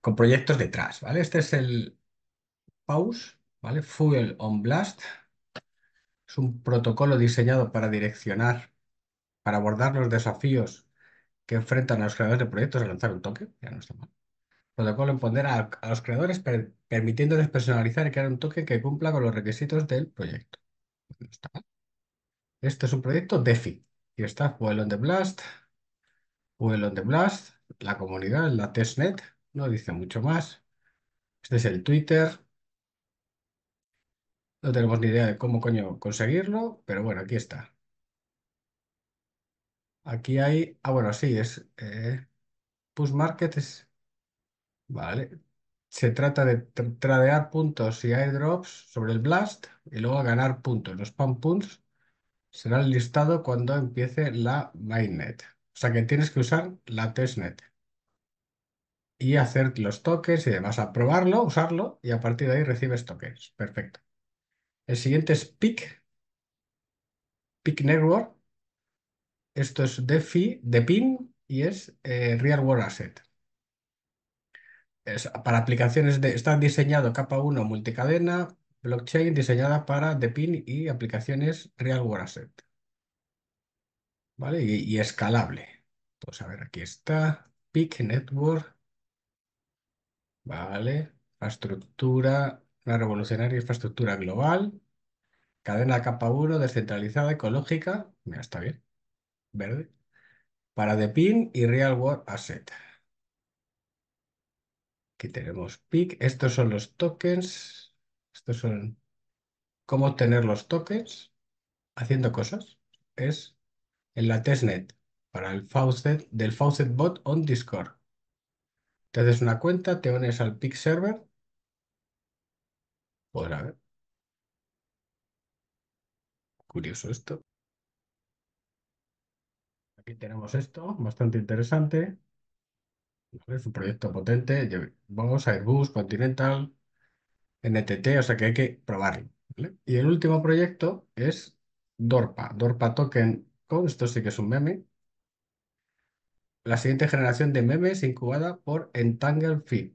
con proyectos detrás, ¿vale? Este es el PAUSE, ¿vale? Fuel on Blast. Es un protocolo diseñado para direccionar, para abordar los desafíos que enfrentan a los creadores de proyectos a lanzar un toque. Ya no Protocolo en poner a los creadores permitiéndoles personalizar y crear un toque que cumpla con los requisitos del proyecto. Este es un proyecto DeFi. Y está Fuel on the Blast, Fuel on the Blast, la comunidad, la testnet, no dice mucho más. Este es el Twitter. No tenemos ni idea de cómo coño conseguirlo, pero bueno, aquí está. Aquí hay... Ah, bueno, sí, es... Eh, push markets, Vale. Se trata de tradear puntos y airdrops sobre el Blast y luego ganar puntos. Los spam punts serán listados cuando empiece la mainnet. O sea que tienes que usar la testnet y hacer los toques y demás, probarlo, usarlo y a partir de ahí recibes tokens. Perfecto. El siguiente es PIC, PIC Network. Esto es DeFi, de PIN y es eh, Real World Asset. Es para aplicaciones de. Está diseñado capa 1 multicadena, blockchain diseñada para pin y aplicaciones Real World Asset. ¿Vale? Y, y escalable. Pues a ver, aquí está. PIC Network. Vale. Infraestructura, una revolucionaria infraestructura global, cadena capa 1, descentralizada, ecológica, mira, está bien, verde, para The Pin y Real World Asset. Aquí tenemos PIC, estos son los tokens, estos son cómo obtener los tokens haciendo cosas. Es en la testnet para el faucet del faucet bot on Discord. Te haces una cuenta, te unes al Pic Server. Podrá ver. Curioso esto. Aquí tenemos esto, bastante interesante. Es un proyecto potente. Vamos a Airbus, Continental, NTT, o sea que hay que probarlo. Y el último proyecto es DORPA, DORPA Token Con. Esto sí que es un meme. La siguiente generación de memes incubada por Entangle Feed.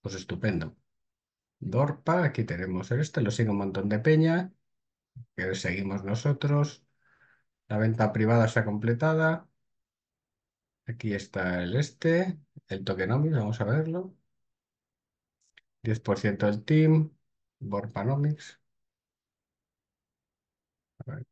Pues estupendo. Dorpa, aquí tenemos el este, lo sigue un montón de peña, que seguimos nosotros. La venta privada se ha completada. Aquí está el este, el tokenomics, vamos a verlo. 10% del team, Borpanomics. A ver,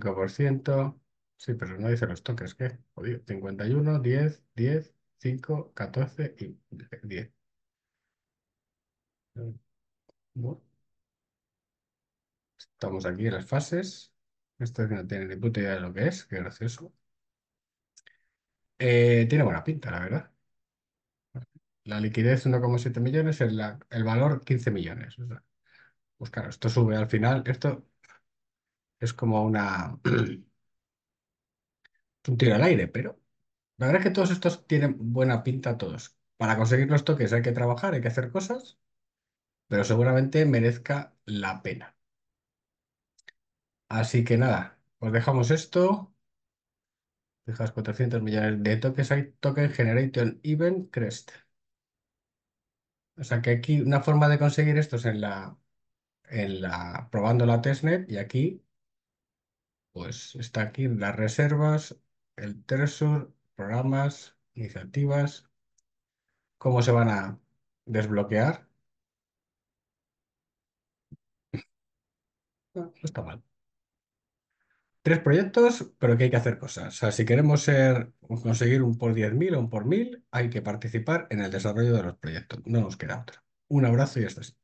5%. Sí, pero no dice los toques, ¿qué? 51, 10, 10, 5, 14 y 10. Estamos aquí en las fases. Esto que no tiene ni puta idea de lo que es, qué gracioso. Eh, tiene buena pinta, la verdad. La liquidez 1,7 millones, el, el valor 15 millones. O pues claro, esto sube al final. Esto es como una... un tiro al aire, pero la verdad es que todos estos tienen buena pinta todos. Para conseguir los toques hay que trabajar, hay que hacer cosas, pero seguramente merezca la pena. Así que nada, os dejamos esto. Dejas 400 millones de toques, hay token generation event crest. O sea que aquí una forma de conseguir esto es en la, en la probando la testnet y aquí pues está aquí las reservas, el Tresor, programas, iniciativas, cómo se van a desbloquear. No, está mal. Tres proyectos, pero que hay que hacer cosas. O sea, si queremos ser, conseguir un por 10.000 o un por 1.000, hay que participar en el desarrollo de los proyectos. No nos queda otra. Un abrazo y hasta es.